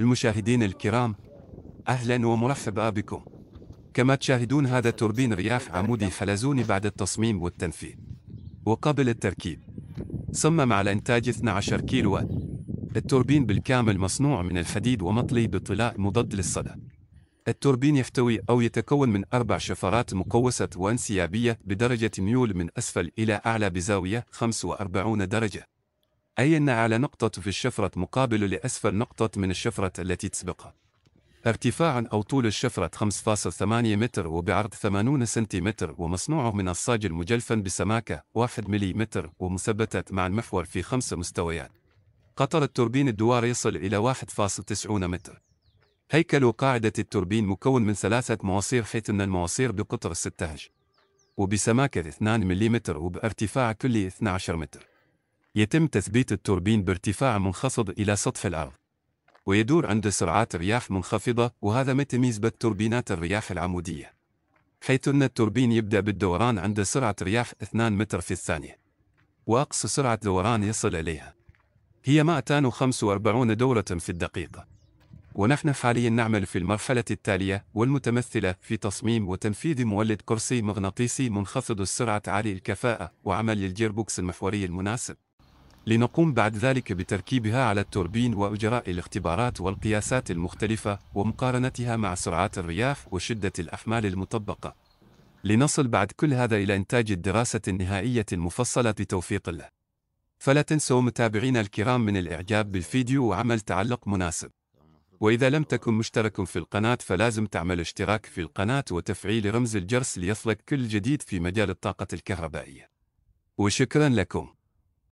المشاهدين الكرام أهلا ومرحبا بكم كما تشاهدون هذا توربين رياح عمودي حلزوني بعد التصميم والتنفيذ وقبل التركيب صمم على إنتاج 12 كيلو التوربين بالكامل مصنوع من الحديد ومطلي بطلاء مضاد للصدى التوربين يحتوي أو يتكون من أربع شفرات مقوسة وانسيابية بدرجة ميول من أسفل إلى أعلى بزاوية 45 درجة أي أن أعلى نقطة في الشفرة مقابل لأسفل نقطة من الشفرة التي تسبقها ارتفاع أو طول الشفرة 5.8 متر وبعرض 80 سنتيمتر ومصنوع من الصاج المجلفا بسماكة 1 ملم ومثبتة مع المحور في خمس مستويات قطر التوربين الدوار يصل إلى 1.90 متر هيكل قاعدة التوربين مكون من ثلاثة مواسير حيث أن المواسير بقطر 16 وبسماكة 2 ملم وبارتفاع كلي 12 متر يتم تثبيت التوربين بارتفاع منخفض إلى سطح الأرض ويدور عند سرعات رياح منخفضة وهذا ما تميز بالتوربينات الرياح العمودية حيث أن التوربين يبدأ بالدوران عند سرعة رياح 2 متر في الثانية وأقصى سرعة دوران يصل إليها هي 245 دورة في الدقيقة ونحن حاليا نعمل في المرحلة التالية والمتمثلة في تصميم وتنفيذ مولد كرسي مغناطيسي منخفض السرعة عالي الكفاءة وعمل الجيربوكس المحوري المناسب لنقوم بعد ذلك بتركيبها على التوربين وإجراء الاختبارات والقياسات المختلفة ومقارنتها مع سرعات الرياح وشدة الأحمال المطبقة. لنصل بعد كل هذا إلى إنتاج الدراسة النهائية المفصلة بتوفيق الله. فلا تنسوا متابعينا الكرام من الإعجاب بالفيديو وعمل تعلق مناسب. وإذا لم تكن مشترك في القناة فلازم تعمل اشتراك في القناة وتفعيل رمز الجرس ليصلك كل جديد في مجال الطاقة الكهربائية. وشكرا لكم.